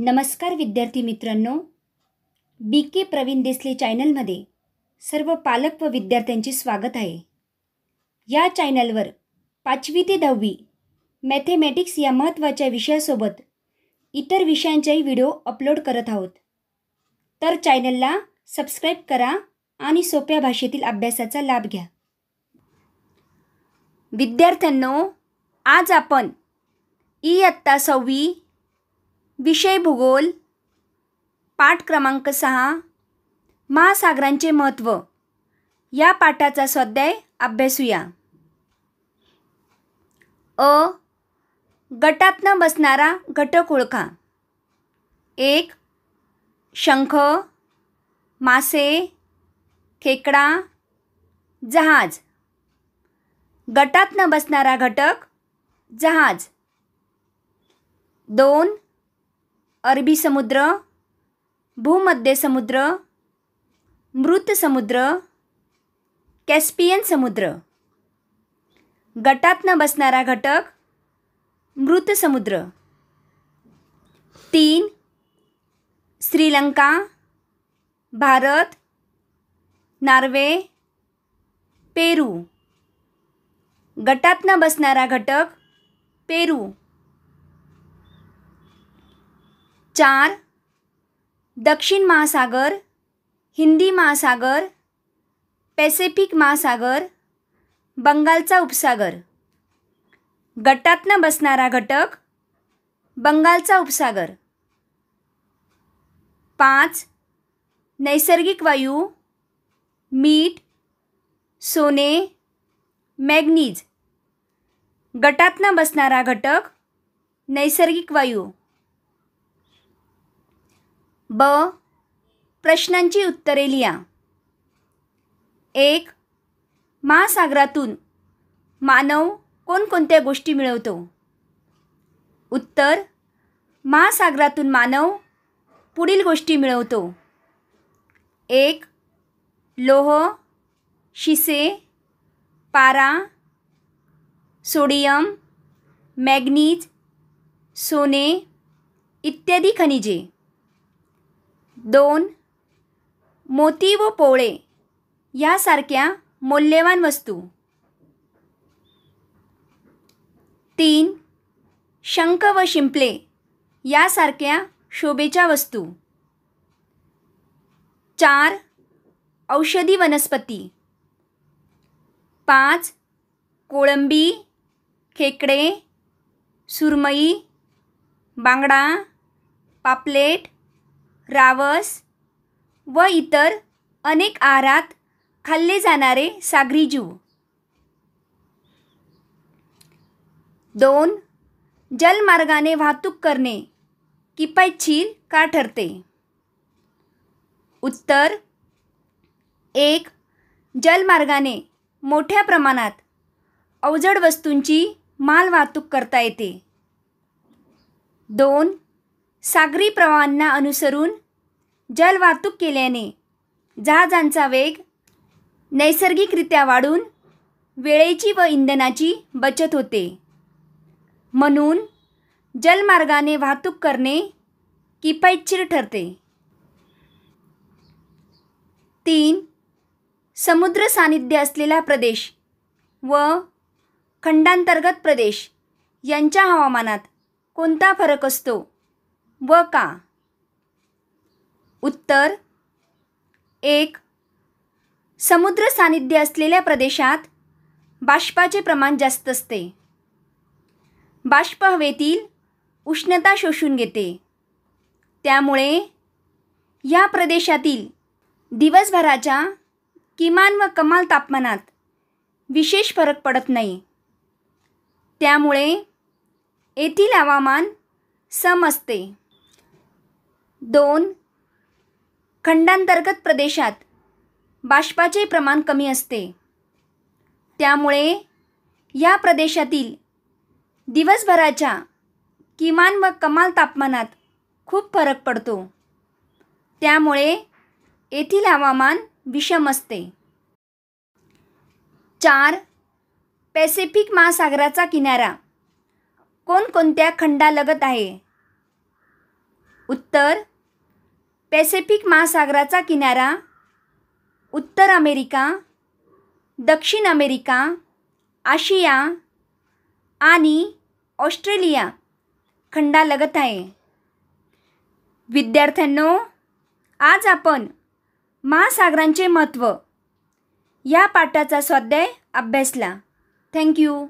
नमस्कार विद्यार्थी मित्रांनो बी के प्रवीण देसले चॅनलमध्ये सर्व पालक व विद्यार्थ्यांचे स्वागत आहे या चॅनलवर पाचवी ते दहावी मॅथेमॅटिक्स या महत्त्वाच्या विषयासोबत इतर विषयांचेही व्हिडिओ अपलोड करत आहोत तर चॅनलला सबस्क्राईब करा आणि सोप्या भाषेतील अभ्यासाचा लाभ घ्या विद्यार्थ्यांनो आज आपण इयत्ता सव्वी विषय भूगोल पाठ क्रमांक सहा महासागरांचे महत्त्व या पाठाचा स्वाध्याय अभ्यासूया अ न बसणारा घटक ओळखा एक शंख मासे खेकडा जहाज गटातनं बसणारा घटक जहाज दोन अरबी समुद्र भूमध्य समुद्र मृत समुद्र कॅस्पियन समुद्र गटात न बसणारा घटक मृत समुद्र तीन श्रीलंका भारत नार्वे पेरू गटात न बसणारा घटक पेरू चार दक्षिण महासागर हिंदी महासागर पॅसिफिक महासागर बंगालचा उपसागर गटातनं बसणारा घटक बंगालचा उपसागर पाच नैसर्गिक वायू मीठ सोने मॅग्नीज गटातनं बसणारा घटक नैसर्गिक वायू ब प्रश्नांची उत्तरे लिहा एक महासागरातून मानव कोणकोणत्या गोष्टी मिळवतो उत्तर महासागरातून मानव पुढील गोष्टी मिळवतो एक लोह शिसे पारा सोडियम मॅग्नीज सोने इत्यादी खनिजे दोन मोती व पोळे यासारख्या मौल्यवान वस्तू तीन शंख व शिंपले यासारख्या शोभेच्या वस्तू चार औषधी वनस्पती पाच कोळंबी खेकडे सुरमई बांगडा पापलेट रावस व इतर अनेक आहारात खाल्ले जाणारे सागरी जीव दोन जलमार्गाने वाहतूक करणे किपाई का ठरते उत्तर एक जलमार्गाने मोठ्या प्रमाणात अवजड वस्तूंची मालवाहतूक करता येते दोन सागरी प्रवाहांना अनुसरून जलवाहतूक केल्याने जहाजांचा वेग नैसर्गिकरित्या वाढून वेळेची व इंधनाची बचत होते म्हणून जलमार्गाने वाहतूक करणे किफायतशीर ठरते तीन समुद्र सानिध्य असलेला प्रदेश व खंडांतर्गत प्रदेश यांच्या हवामानात कोणता फरक असतो व का उत्तर एक समुद्र सानिध्य असलेल्या प्रदेशात बाष्पाचे प्रमाण जास्त असते बाष्प हवेतील उष्णता शोषून घेते त्यामुळे या प्रदेशातील दिवसभराच्या किमान व कमाल तापमानात विशेष फरक पडत नाही त्यामुळे येथील हवामान सम असते दोन खंडांतर्गत प्रदेशात बाष्पाचे प्रमाण कमी असते त्यामुळे या प्रदेशातील दिवसभराच्या किमान व कमाल तापमानात खूप फरक पडतो त्यामुळे येथील हवामान विषम असते चार पॅसिफिक महासागराचा किनारा कोणकोणत्या खंडालगत आहे उत्तर पॅसिफिक महासागराचा किनारा उत्तर अमेरिका दक्षिण अमेरिका आशिया आणि ऑस्ट्रेलिया खंडालगत आहे विद्यार्थ्यांनो आज आपण महासागरांचे महत्त्व या पाठाचा स्वाध्याय अभ्यासला थँक्यू